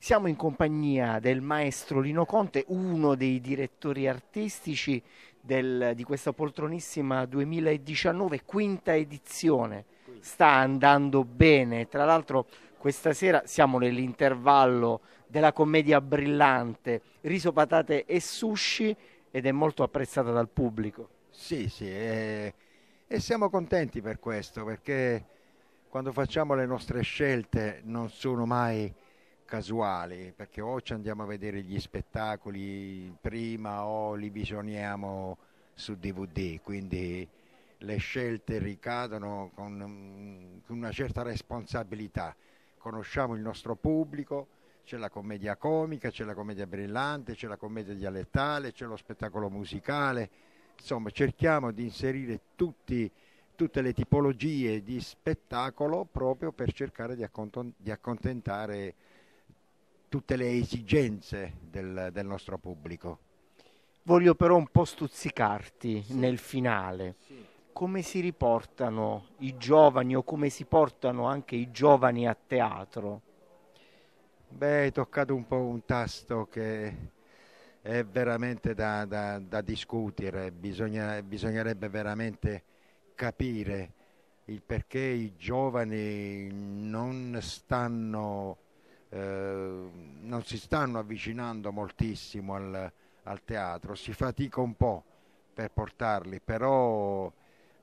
Siamo in compagnia del maestro Lino Conte, uno dei direttori artistici del, di questa poltronissima 2019, quinta edizione. Sta andando bene, tra l'altro questa sera siamo nell'intervallo della commedia brillante, riso, patate e sushi ed è molto apprezzata dal pubblico. Sì, sì, e, e siamo contenti per questo perché quando facciamo le nostre scelte non sono mai casuali, perché o ci andiamo a vedere gli spettacoli prima o li visioniamo su DVD, quindi le scelte ricadono mm, con, una certa responsabilità. Conosciamo il nostro pubblico, c'è la commedia comica, c'è la commedia brillante, c'è la commedia dialettale, c'è lo spettacolo musicale, insomma cerchiamo di inserire tutti tutte le tipologie di spettacolo proprio per cercare di accontentare tutte le esigenze del, del nostro pubblico. Voglio però un po' stuzzicarti sì. nel finale. Sì. Come si riportano i giovani o come si portano anche i giovani a teatro? Beh, hai toccato un po' un tasto che è veramente da, da, da discutere, Bisogna, bisognerebbe veramente capire il perché i giovani non stanno eh, non si stanno avvicinando moltissimo al, al teatro, si fatica un po' per portarli, però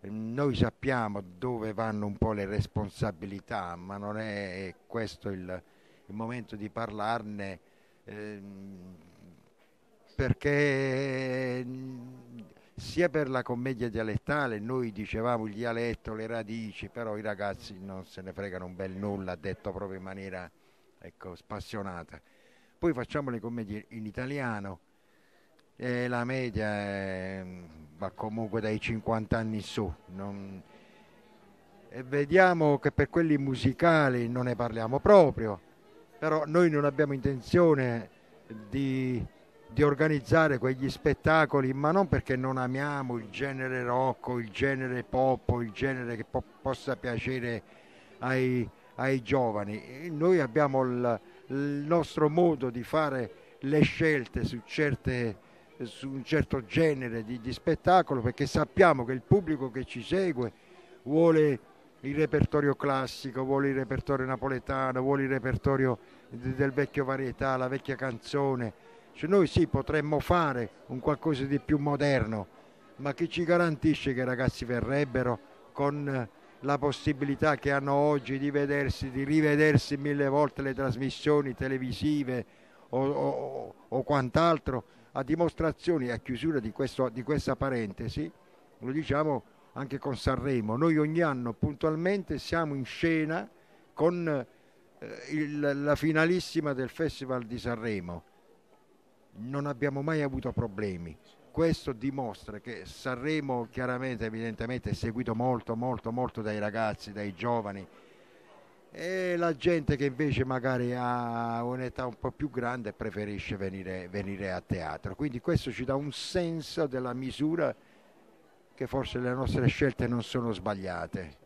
eh, noi sappiamo dove vanno un po' le responsabilità, ma non è questo il, il momento di parlarne eh, perché mm, sia per la commedia dialettale noi dicevamo il dialetto, le radici, però i ragazzi non se ne fregano un bel nulla, detto proprio in maniera ecco, spassionata. Poi facciamo le commedie in italiano, eh, la media è, eh, va comunque dai 50 anni in su. Non... E vediamo che per quelli musicali non ne parliamo proprio, però noi non abbiamo intenzione di, di organizzare quegli spettacoli, ma non perché non amiamo il genere rock, il genere pop, il genere che po- possa piacere ai ai giovani. Noi abbiamo il, il nostro modo di fare le scelte su, certe, su un certo genere di, di, spettacolo perché sappiamo che il pubblico che ci segue vuole il repertorio classico, vuole il repertorio napoletano, vuole il repertorio del vecchio varietà, la vecchia canzone. Cioè noi sì potremmo fare un qualcosa di più moderno, ma chi ci garantisce che i ragazzi verrebbero con la possibilità che hanno oggi di vedersi, di rivedersi mille volte le trasmissioni televisive o, o, o quant'altro, a dimostrazione e a chiusura di, questo, di questa parentesi, lo diciamo anche con Sanremo, noi ogni anno puntualmente siamo in scena con eh, il, la finalissima del Festival di Sanremo non abbiamo mai avuto problemi. Questo dimostra che Sanremo chiaramente, evidentemente, è seguito molto, molto, molto dai ragazzi, dai giovani e la gente che invece magari ha un'età un po' più grande preferisce venire, venire a teatro. Quindi questo ci dà un senso della misura che forse le nostre scelte non sono sbagliate.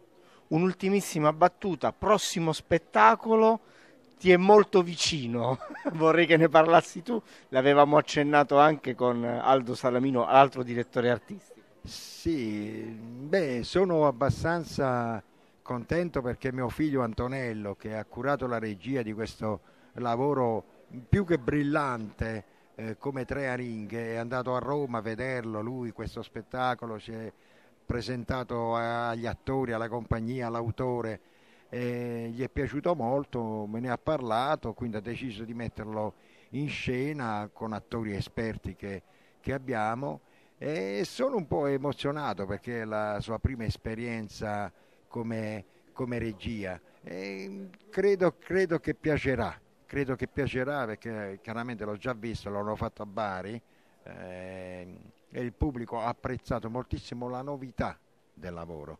Un'ultimissima battuta, prossimo spettacolo ti è molto vicino, vorrei che ne parlassi tu, l'avevamo accennato anche con Aldo Salamino, altro direttore artistico. Sì, beh, sono abbastanza contento perché mio figlio Antonello, che ha curato la regia di questo lavoro più che brillante eh, come tre aringhe, è andato a Roma a vederlo lui, questo spettacolo, si è presentato agli attori, alla compagnia, all'autore eh, gli è piaciuto molto, me ne ha parlato, quindi ha deciso di metterlo in scena con attori esperti che, che abbiamo e sono un po' emozionato perché è la sua prima esperienza come, come regia e credo, credo che piacerà credo che piacerà perché chiaramente l'ho già visto, l'hanno fatto a Bari eh, e il pubblico ha apprezzato moltissimo la novità del lavoro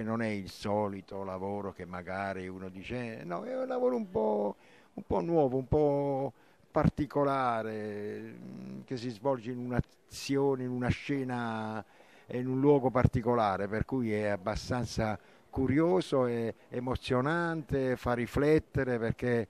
che non è il solito lavoro che magari uno dice, eh, no, è un lavoro un po', un po nuovo, un po' particolare, mm, che si svolge in un'azione, in una scena, in un luogo particolare, per cui è abbastanza curioso e emozionante, fa riflettere perché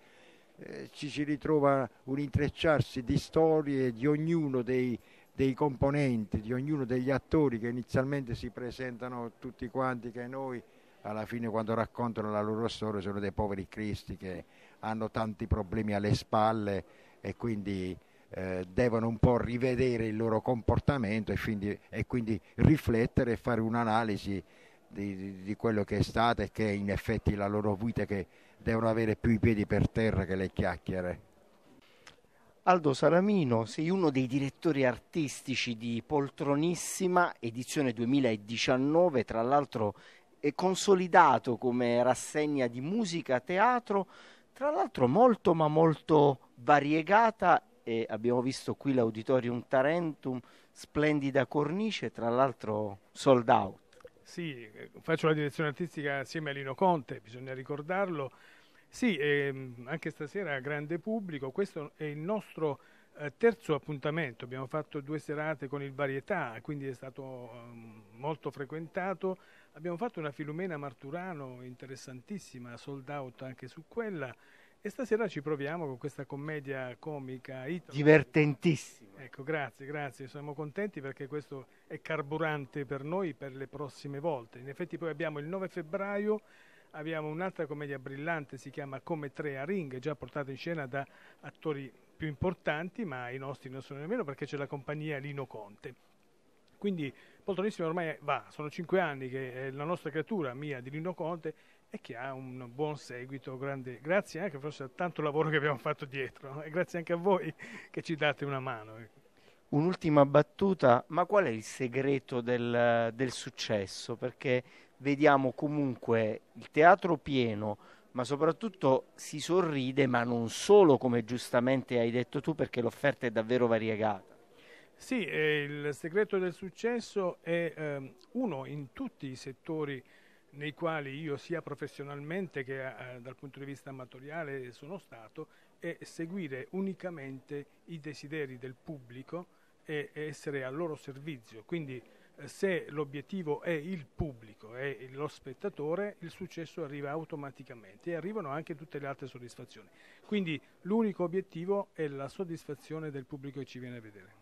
eh, ci si ritrova un intrecciarsi di storie di ognuno dei dei componenti, di ognuno degli attori che inizialmente si presentano tutti quanti che noi alla fine quando raccontano la loro storia sono dei poveri cristi che hanno tanti problemi alle spalle e quindi eh, devono un po' rivedere il loro comportamento e quindi, e quindi riflettere e fare un'analisi di, di, di, quello che è stato e che è in effetti la loro vita che devono avere più i piedi per terra che le chiacchiere. Aldo Salamino, sei uno dei direttori artistici di Poltronissima, edizione 2019, tra l'altro è consolidato come rassegna di musica, teatro, tra l'altro molto ma molto variegata e abbiamo visto qui l'Auditorium Tarentum, splendida cornice, tra l'altro sold out. Sì, faccio la direzione artistica assieme a Lino Conte, bisogna ricordarlo sì, ehm, anche stasera grande pubblico, questo è il nostro eh, terzo appuntamento, abbiamo fatto due serate con il Varietà, quindi è stato ehm, molto frequentato, abbiamo fatto una Filumena Marturano interessantissima, sold out anche su quella e stasera ci proviamo con questa commedia comica italo. Divertentissima. Ecco, grazie, grazie, siamo contenti perché questo è carburante per noi per le prossime volte. In effetti poi abbiamo il 9 febbraio abbiamo un'altra commedia brillante, si chiama Come tre a ring, già portata in scena da attori più importanti, ma i nostri non sono nemmeno perché c'è la compagnia Lino Conte. Quindi Poltonissimo ormai va, sono cinque anni che è la nostra creatura, mia, di Lino Conte, e che ha un buon seguito, grande. grazie anche forse a tanto lavoro che abbiamo fatto dietro e eh, grazie anche a voi che ci date una mano. Ecco. Un'ultima battuta, ma qual è il segreto del, del successo? Perché vediamo comunque il teatro pieno, ma soprattutto si sorride, ma non solo come giustamente hai detto tu, perché l'offerta è davvero variegata. Sì, eh, il segreto del successo è eh, uno in tutti i settori nei quali io sia professionalmente che eh, dal punto di vista amatoriale sono stato, è seguire unicamente i desideri del pubblico e essere al loro servizio. Quindi eh, se l'obiettivo è il pubblico è lo spettatore, il successo arriva automaticamente e arrivano anche tutte le altre soddisfazioni. Quindi l'unico obiettivo è la soddisfazione del pubblico che ci viene a vedere.